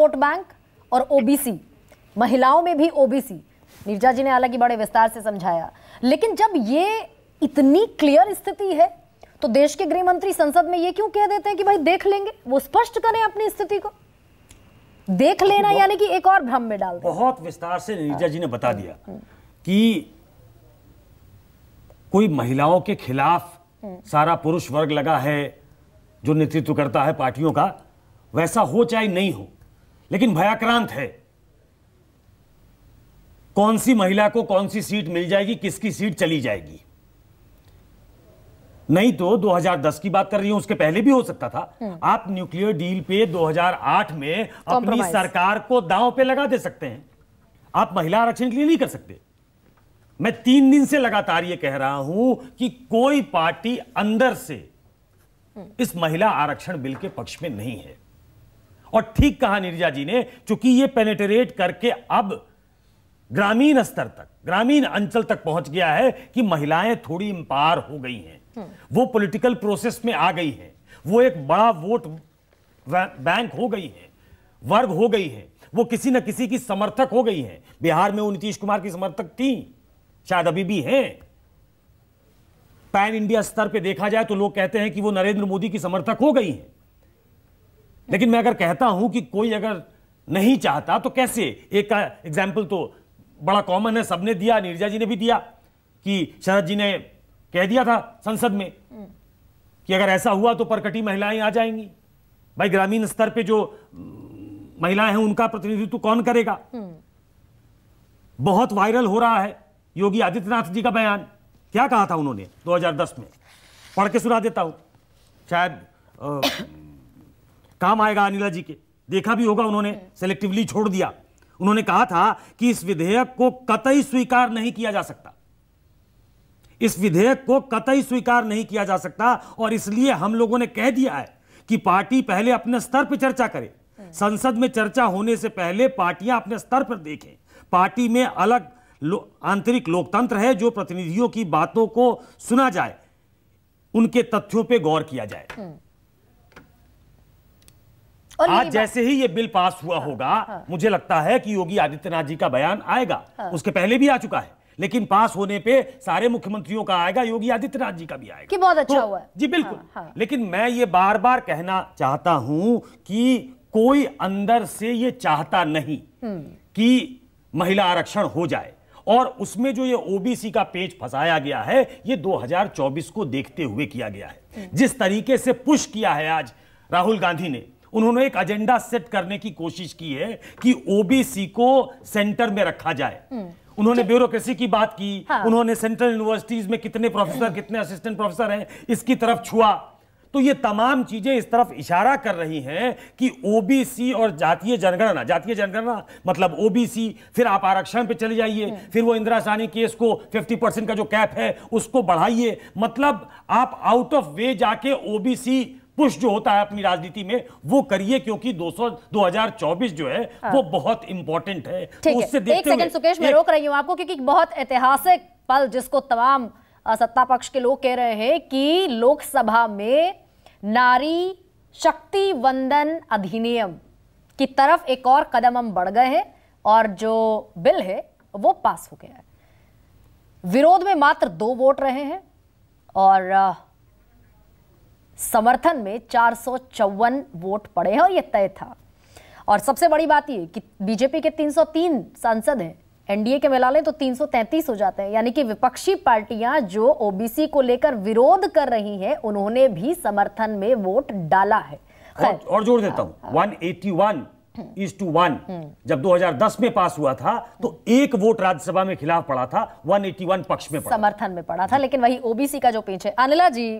Passport bank और OBC महिलाओं में भी ओबीसी नीरजा जी ने हालांकि बड़े विस्तार से समझाया लेकिन जब ये इतनी क्लियर स्थिति है तो देश के गृह मंत्री संसद में ये क्यों कह देते हैं कि भाई देख लेंगे वो स्पष्ट करें अपनी स्थिति को देख लेना यानी कि एक और भ्रम में डाल बहुत विस्तार से नीरजा जी ने बता हाँ। दिया कि कोई महिलाओं के खिलाफ हाँ। सारा पुरुष वर्ग लगा है जो नेतृत्व करता है पार्टियों का वैसा हो चाहे नहीं हो लेकिन भयाक्रांत है कौन सी महिला को कौन सी सीट मिल जाएगी किसकी सीट चली जाएगी नहीं तो 2010 की बात कर रही हूं उसके पहले भी हो सकता था हम्म। आप न्यूक्लियर डील पे 2008 में अपनी सरकार को दांव पे लगा दे सकते हैं आप महिला आरक्षण के लिए नहीं कर सकते मैं तीन दिन से लगातार ये कह रहा हूं कि कोई पार्टी अंदर से हम्म। इस महिला आरक्षण बिल के पक्ष में नहीं है और ठीक कहा नीरजा जी ने चूंकि ये पेनेटरेट करके अब ग्रामीण स्तर तक ग्रामीण अंचल तक पहुंच गया है कि महिलाएं थोड़ी इंपार हो गई हैं हम्म। वो पॉलिटिकल प्रोसेस में आ गई हैं वो एक बड़ा वोट बैंक हो गई है वर्ग हो गई है वो किसी न किसी की समर्थक हो गई है बिहार में वो नीतीश कुमार की समर्थक थी शायद अभी भी हैं पैन इंडिया स्तर पे देखा जाए तो लोग कहते हैं कि वो नरेंद्र मोदी की समर्थक हो गई हैं लेकिन मैं अगर कहता हूं कि कोई अगर नहीं चाहता तो कैसे एक का एग्जाम्पल तो बड़ा कॉमन है सबने दिया नीरजा जी ने भी दिया कि शरद जी ने कह दिया था संसद में कि अगर ऐसा हुआ तो परकटी महिलाएं आ जाएंगी भाई ग्रामीण स्तर पे जो महिलाएं हैं उनका प्रतिनिधित्व कौन करेगा बहुत वायरल हो रहा है योगी आदित्यनाथ जी का बयान क्या कहा था उन्होंने 2010 में पढ़ के सुना देता हूं शायद काम आएगा अनिला जी के देखा भी होगा उन्होंने सेलेक्टिवली हम्म। छोड़ दिया उन्होंने कहा था कि इस विधेयक को कतई स्वीकार नहीं किया जा सकता इस विधेयक को कतई स्वीकार नहीं किया जा सकता और इसलिए हम लोगों ने कह दिया है कि पार्टी पहले अपने स्तर पर चर्चा करे हम्म। संसद में चर्चा होने से पहले पार्टियां अपने स्तर पर देखें पार्टी में अलग लो, आंतरिक लोकतंत्र है जो प्रतिनिधियों की बातों को सुना जाए उनके तथ्यों पर गौर किया जाए हम्म। आज जैसे ही ये बिल पास हुआ हाँ, होगा हाँ। मुझे लगता है कि योगी आदित्यनाथ जी का बयान आएगा हाँ। उसके पहले भी आ चुका है लेकिन पास होने पे सारे मुख्यमंत्रियों का आएगा योगी आदित्यनाथ जी का भी आएगा कि बहुत अच्छा तो, हुआ जी बिल्कुल हाँ, हाँ। लेकिन मैं ये बार बार कहना चाहता हूं कि कोई अंदर से ये चाहता नहीं हम्म। कि महिला आरक्षण हो जाए और उसमें जो ये ओबीसी का पेज फंसाया गया है ये 2024 को देखते हुए किया गया है हम्म। जिस तरीके से पुश किया है आज राहुल गांधी ने उन्होंने एक एजेंडा सेट करने की कोशिश की है कि ओबीसी को सेंटर में रखा जाए हम्म। उन्होंने ब्यूरोक्रेसी की बात की हाँ। उन्होंने सेंट्रल यूनिवर्सिटीज में कितने प्रोफेसर हम्म। कितने असिस्टेंट प्रोफेसर हैं इसकी तरफ छुआ तो ये तमाम चीजें इस तरफ इशारा कर रही हैं कि ओबीसी और जातीय जनगणना जातीय जनगणना मतलब ओबीसी फिर आप आरक्षण पे चले जाइए हम्म। फिर वो इंदिरा सानी केस को 50 परसेंट का जो कैप है उसको बढ़ाइए मतलब आप आउट ऑफ वे जाके ओबीसी पुश जो होता है अपनी राजनीति में वो करिए क्योंकि 200 2024 जो है हाँ। वो बहुत इंपॉर्टेंट है उससे एक सेकंड सुकेश मैं रोक रही हूँ आपको क्योंकि बहुत ऐतिहासिक पल जिसको तमाम सत्ता पक्ष के लोग कह रहे हैं कि लोकसभा में नारी शक्ति वंदन अधिनियम की तरफ एक और कदम हम बढ़ गए हैं और जो बिल है वो पास हो गया है विरोध में मात्र दो वोट रहे हैं और समर्थन में चार वोट पड़े हैं और यह तय था और सबसे बड़ी बात ये कि बीजेपी के 303 सांसद हैं एनडीए के मिला लें तो 333 हो जाते हैं यानी कि विपक्षी पार्टियां जो ओबीसी को लेकर विरोध कर रही हैं उन्होंने भी समर्थन में वोट डाला है और, और जोड़ देता हूं one eighty one is two one जब 2010 में पास हुआ था तो एक वोट राज्यसभा में खिलाफ पड़ा था 181 पक्ष में पड़ा समर्थन में पड़ा था लेकिन वही ओबीसी का जो पीछे अनिला जी